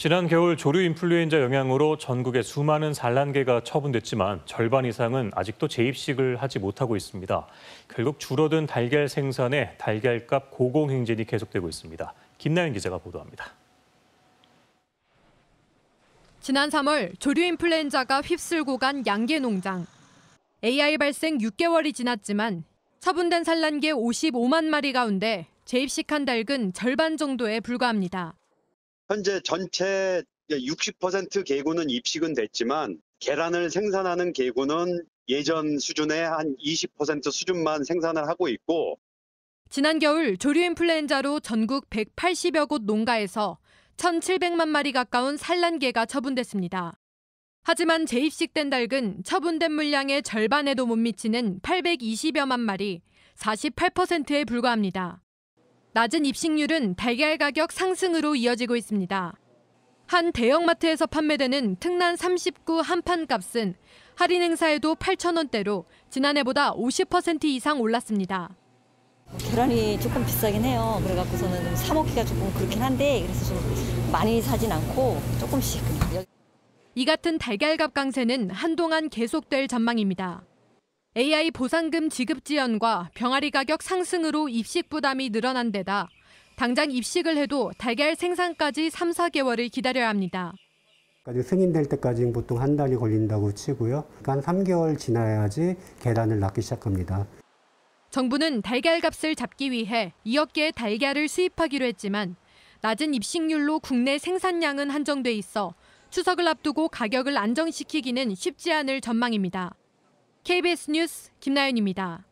지난 겨울 조류 인플루엔자 영향으로 전국의 수많은 산란계가 처분됐지만 절반 이상은 아직도 재입식을 하지 못하고 있습니다. 결국 줄어든 달걀 생산에 달걀값 고공행진이 계속되고 있습니다. 김나연 기자가 보도합니다. 지난 3월 조류 인플루엔자가 휩쓸고 간 양계 농장. AI 발생 6개월이 지났지만 처분된 산란계 55만 마리 가운데 재입식한 닭은 절반 정도에 불과합니다. 현재 전체 60% 개구는 입식은 됐지만 계란을 생산하는 개구는 예전 수준의 한 20% 수준만 생산을 하고 있고 지난 겨울 조류 인플루엔자로 전국 180여 곳 농가에서 1,700만 마리 가까운 산란개가 처분됐습니다. 하지만 재입식된 닭은 처분된 물량의 절반에도 못 미치는 820여만 마리, 48%에 불과합니다. 낮은 입식률은 달걀 가격 상승으로 이어지고 있습니다. 한 대형마트에서 판매되는 특난 39 한판 값은 할인 행사에도 8 0원대로 지난해보다 50% 이상 올랐습니다. 계란이 조금 비싸긴 해요. 그래갖고서는 사 먹기가 조금 그렇긴 한데 그래서 좀 많이 사진 않고 조금씩. 이 같은 달걀값 강세는 한동안 계속될 전망입니다. AI 보상금 지급 지연과 병아리 가격 상승으로 입식 부담이 늘어난 데다 당장 입식을 해도 달걀 생산까지 3, 4개월을 기다려야 합니다. 승인될 때까지 보통 한 달이 걸린다고 치고요. 그러니까 한 3개월 지나야지 계란을 낳기 시작합니다. 정부는 달걀 값을 잡기 위해 2억 개의 달걀을 수입하기로 했지만 낮은 입식률로 국내 생산량은 한정돼 있어 추석을 앞두고 가격을 안정시키기는 쉽지 않을 전망입니다. KBS 뉴스 김나연입니다.